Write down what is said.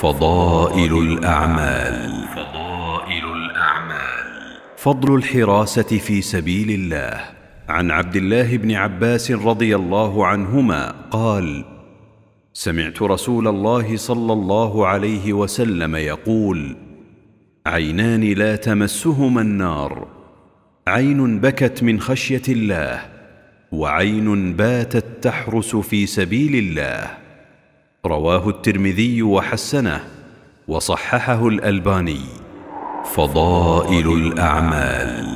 فضائل الأعمال فضائل الأعمال فضل الحراسة في سبيل الله عن عبد الله بن عباس رضي الله عنهما قال سمعت رسول الله صلى الله عليه وسلم يقول عينان لا تمسهما النار عين بكت من خشيه الله وعين باتت تحرس في سبيل الله رواه الترمذي وحسنه وصححه الالباني فضائل الاعمال